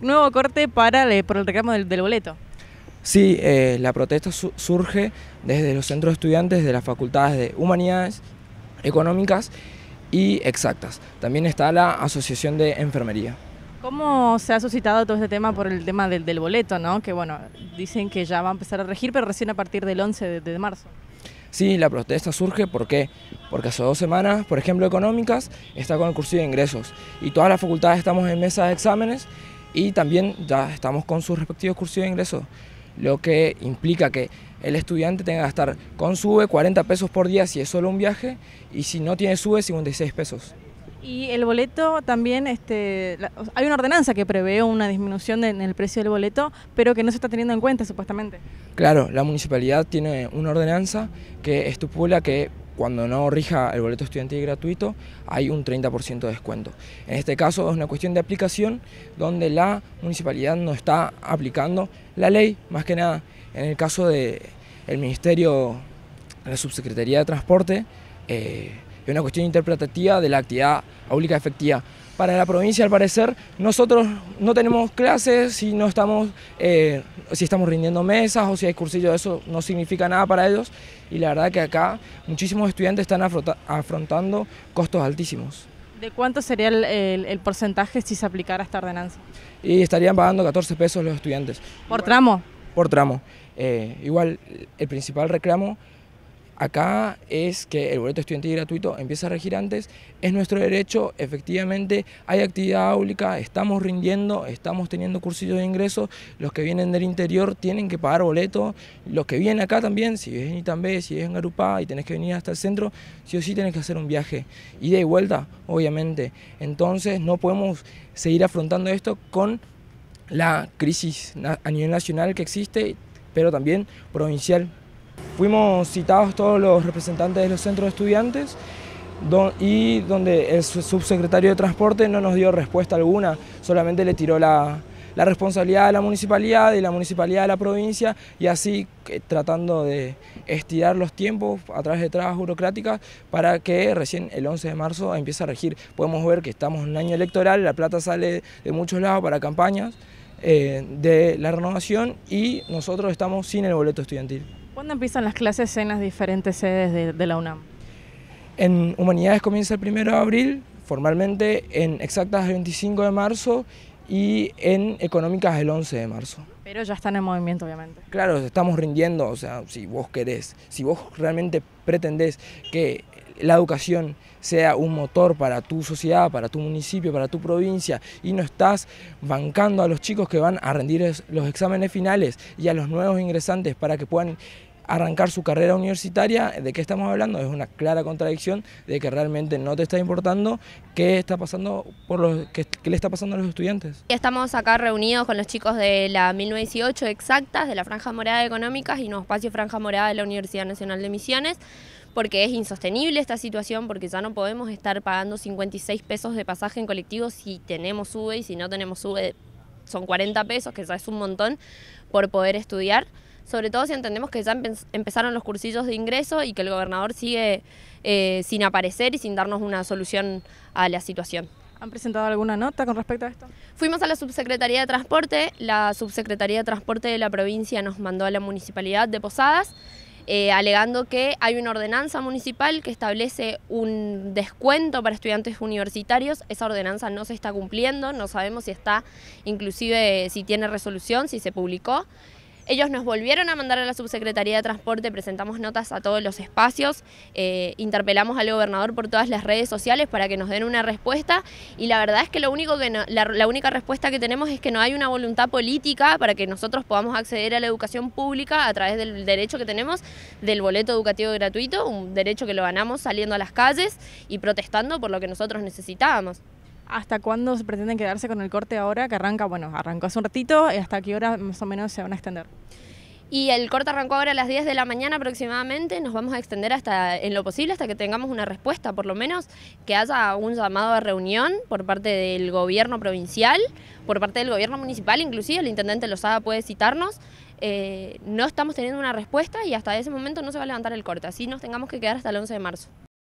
nuevo corte para, por el reclamo del, boleto. Sí, eh, la protesta surge desde los centros de estudiantes de las facultades de Humanidades, Económicas y Exactas. También está la Asociación de Enfermería. ¿Cómo se ha suscitado todo este tema por el tema del, boleto, Que bueno, dicen que ya va a empezar a regir, pero recién a partir del 11 de, marzo. Sí, la protesta surge, ¿por qué? Porque hace dos semanas, por ejemplo, Económicas está con el cursivo de ingresos y todas las facultades estamos en mesa de exámenes y también ya estamos con sus respectivos cursos de ingresos, lo que implica que el estudiante tenga que gastar con sube 40 pesos por día si es solo un viaje y si no tiene sube 56 pesos. Y el boleto también, este, hay una ordenanza que prevé una disminución en el precio del boleto, pero que no se está teniendo en cuenta supuestamente. Claro, la municipalidad tiene una ordenanza que estipula que cuando no rija el boleto estudiantil gratuito, hay un 30% de descuento. En este caso es una cuestión de aplicación donde la municipalidad no está aplicando la ley, más que nada en el caso del de Ministerio, la Subsecretaría de Transporte, eh, es una cuestión interpretativa de la actividad pública efectiva para la provincia al parecer nosotros no tenemos clases, si estamos, eh, si estamos rindiendo mesas o si hay cursillos, eso no significa nada para ellos y la verdad que acá muchísimos estudiantes están afrontando costos altísimos. ¿De cuánto sería el, porcentaje si se aplicara esta ordenanza? Y estarían pagando 14 pesos los estudiantes. ¿Por tramo? Por tramo. Eh, igual el principal reclamo Acá es que el boleto estudiantil gratuito empieza a regir antes, es nuestro derecho, efectivamente hay actividad áulica, estamos rindiendo, estamos teniendo cursillos de ingresos, los que vienen del interior tienen que pagar boleto, los que vienen acá también, si es en Itambé, si es en Garupá y tenés que venir hasta el centro, sí o sí tenés que hacer un viaje, ida y vuelta, obviamente. Entonces no podemos seguir afrontando esto con la crisis a nivel nacional que existe, pero también provincial Fuimos citados todos los representantes de los centros de estudiantes y donde el subsecretario de Transporte no nos dio respuesta alguna, solamente le tiró la, responsabilidad a la municipalidad, y la municipalidad de la provincia y así tratando de estirar los tiempos a través de trabas burocráticas para que recién el 11 de marzo empiece a regir. Podemos ver que estamos en un año electoral, la plata sale de muchos lados para campañas eh, de la renovación y nosotros estamos sin el boleto estudiantil. ¿Cuándo empiezan las clases en las diferentes sedes de, la UNAM? En Humanidades comienza el 1 de abril, formalmente en Exactas el 25 de marzo y en Económicas el 11 de marzo. Pero ya están en movimiento, obviamente. Claro, estamos rindiendo, o sea, si vos querés, si vos realmente pretendés que la educación sea un motor para tu sociedad, para tu municipio, para tu provincia y no estás bancando a los chicos que van a rendir los exámenes finales y a los nuevos ingresantes para que puedan arrancar su carrera universitaria, ¿de qué estamos hablando? Es una clara contradicción de que realmente no te está importando qué está pasando por los que le está pasando a los estudiantes. Estamos acá reunidos con los chicos de la 1918 exactas de la Franja Morada de Económicas y no espacio Franja Morada de la Universidad Nacional de Misiones porque es insostenible esta situación, porque ya no podemos estar pagando 56 pesos de pasaje en colectivo si tenemos sube y si no tenemos sube, son 40 pesos, que ya es un montón, por poder estudiar sobre todo si entendemos que ya empezaron los cursillos de ingreso y que el gobernador sigue eh, sin aparecer y sin darnos una solución a la situación. ¿Han presentado alguna nota con respecto a esto? Fuimos a la Subsecretaría de Transporte, la Subsecretaría de Transporte de la provincia nos mandó a la Municipalidad de Posadas, eh, alegando que hay una ordenanza municipal que establece un descuento para estudiantes universitarios. Esa ordenanza no se está cumpliendo, no sabemos si está, inclusive si tiene resolución, si se publicó. Ellos nos volvieron a mandar a la Subsecretaría de Transporte, presentamos notas a todos los espacios, eh, interpelamos al gobernador por todas las redes sociales para que nos den una respuesta y la verdad es que, lo único que la, la única respuesta que tenemos es que no hay una voluntad política para que nosotros podamos acceder a la educación pública a través del derecho que tenemos del boleto educativo gratuito, un derecho que lo ganamos saliendo a las calles y protestando por lo que nosotros necesitábamos. ¿Hasta cuándo se pretenden quedarse con el corte ahora? Que arranca, bueno, arrancó hace un ratito, hasta qué hora más o menos se van a extender? Y el corte arrancó ahora a las 10 de la mañana aproximadamente. Nos vamos a extender hasta en lo posible hasta que tengamos una respuesta, por lo menos que haya un llamado a reunión por parte del gobierno provincial, por parte del gobierno municipal, inclusive el intendente Lozada puede citarnos. Eh, no estamos teniendo una respuesta y hasta ese momento no se va a levantar el corte, así nos tengamos que quedar hasta el 11 de marzo.